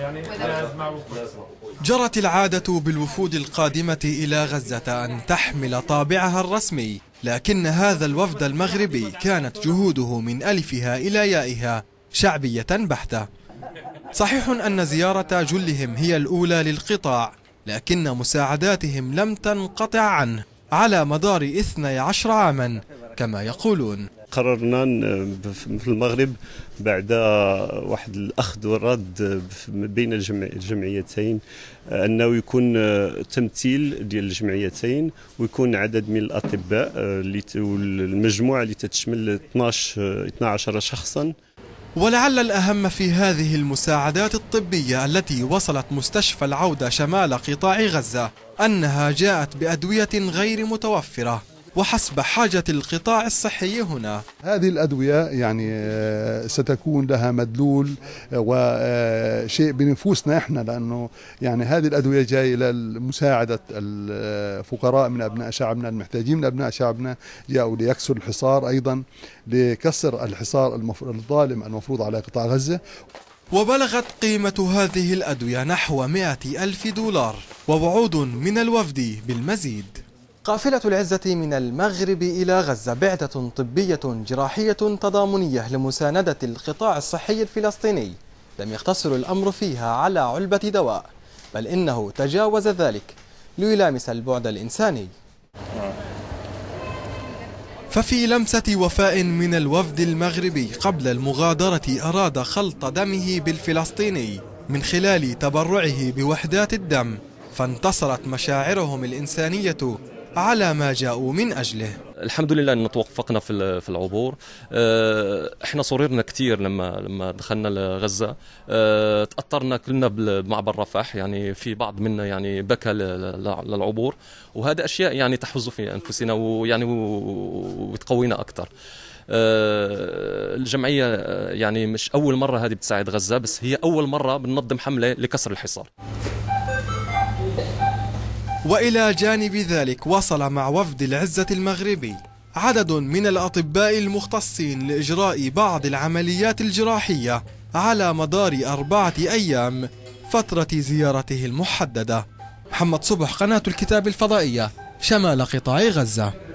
يعني جرت العادة بالوفود القادمة إلى غزة أن تحمل طابعها الرسمي لكن هذا الوفد المغربي كانت جهوده من ألفها إلى يائها شعبية بحتة صحيح أن زيارة جلهم هي الأولى للقطاع لكن مساعداتهم لم تنقطع عنه على مدار 12 عاما كما يقولون قررنا في المغرب بعد واحد الاخذ والرد بين الجمعيتين انه يكون آه، تمثيل ديال الجمعيتين ويكون عدد من الاطباء آه، والمجموعه اللي تتشمل 12 12 آه، شخصا ولعل الأهم في هذه المساعدات الطبية التي وصلت مستشفى العودة شمال قطاع غزة أنها جاءت بأدوية غير متوفرة وحسب حاجة القطاع الصحي هنا هذه الأدوية يعني آه، ستكون لها مدلول آه، وشيء آه، بنفوسنا إحنا لأنه يعني هذه الأدوية جاية لمساعدة الفقراء من أبناء شعبنا المحتاجين من أبناء شعبنا جاءوا ليكسر الحصار أيضا لكسر الحصار الظالم المفروض على قطاع غزة وبلغت قيمة هذه الأدوية نحو 100 ألف دولار ووعود من الوفد بالمزيد قافلة العزة من المغرب إلى غزة بعثة طبية جراحية تضامنية لمساندة القطاع الصحي الفلسطيني لم يقتصر الأمر فيها على علبة دواء بل إنه تجاوز ذلك ليلامس البعد الإنساني ففي لمسة وفاء من الوفد المغربي قبل المغادرة أراد خلط دمه بالفلسطيني من خلال تبرعه بوحدات الدم فانتصرت مشاعرهم الإنسانية على ما جاءوا من أجله الحمد لله أن توفقنا في في العبور آه، احنا صررنا كثير لما لما دخلنا لغزة آه، تأثرنا كلنا بمعبر رفح يعني في بعض منا يعني بكى للعبور وهذا أشياء يعني تحفز في أنفسنا ويعني وتقوينا أكثر آه، الجمعيه يعني مش اول مره هذه بتساعد غزه بس هي اول مره بننظم حمله لكسر الحصار والى جانب ذلك وصل مع وفد العزه المغربي عدد من الاطباء المختصين لاجراء بعض العمليات الجراحيه على مدار اربعه ايام فتره زيارته المحدده محمد صبح قناه الكتاب الفضائيه شمال قطاع غزه